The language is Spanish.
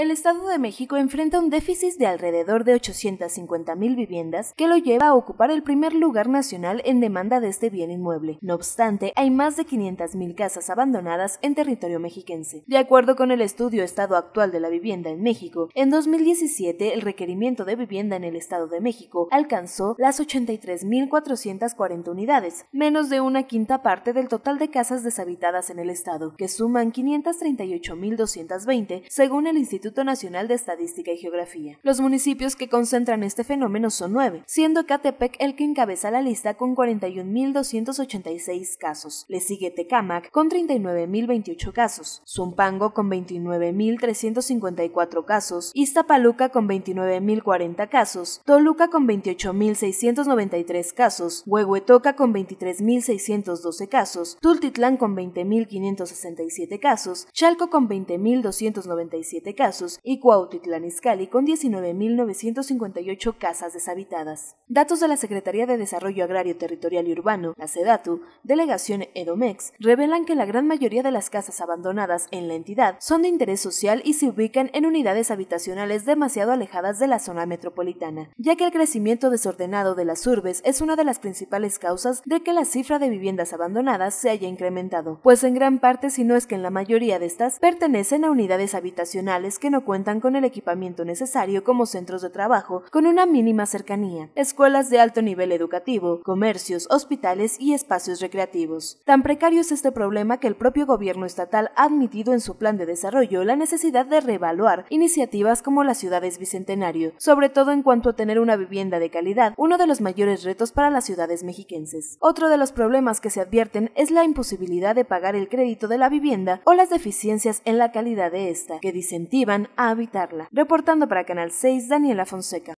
El Estado de México enfrenta un déficit de alrededor de 850.000 viviendas que lo lleva a ocupar el primer lugar nacional en demanda de este bien inmueble. No obstante, hay más de 500.000 casas abandonadas en territorio mexiquense. De acuerdo con el estudio Estado Actual de la Vivienda en México, en 2017 el requerimiento de vivienda en el Estado de México alcanzó las 83.440 unidades, menos de una quinta parte del total de casas deshabitadas en el Estado, que suman 538.220 según el Instituto Nacional de Estadística y Geografía. Los municipios que concentran este fenómeno son nueve, siendo Catepec el que encabeza la lista con 41.286 casos. Le sigue Tecamac con 39.028 casos, Zumpango con 29.354 casos, Iztapaluca con 29.040 casos, Toluca con 28.693 casos, Huehuetoca con 23.612 casos, Tultitlán con 20.567 casos, Chalco con 20.297 casos, y Cuautitlán Izcalli con 19.958 casas deshabitadas. Datos de la Secretaría de Desarrollo Agrario Territorial y Urbano, la SEDATU, delegación Edomex, revelan que la gran mayoría de las casas abandonadas en la entidad son de interés social y se ubican en unidades habitacionales demasiado alejadas de la zona metropolitana, ya que el crecimiento desordenado de las urbes es una de las principales causas de que la cifra de viviendas abandonadas se haya incrementado, pues en gran parte, si no es que en la mayoría de estas, pertenecen a unidades habitacionales que no cuentan con el equipamiento necesario como centros de trabajo con una mínima cercanía, escuelas de alto nivel educativo, comercios, hospitales y espacios recreativos. Tan precario es este problema que el propio gobierno estatal ha admitido en su plan de desarrollo la necesidad de reevaluar iniciativas como las ciudades bicentenario, sobre todo en cuanto a tener una vivienda de calidad, uno de los mayores retos para las ciudades mexiquenses. Otro de los problemas que se advierten es la imposibilidad de pagar el crédito de la vivienda o las deficiencias en la calidad de esta, que disentiva van a habitarla. Reportando para Canal 6, Daniela Fonseca.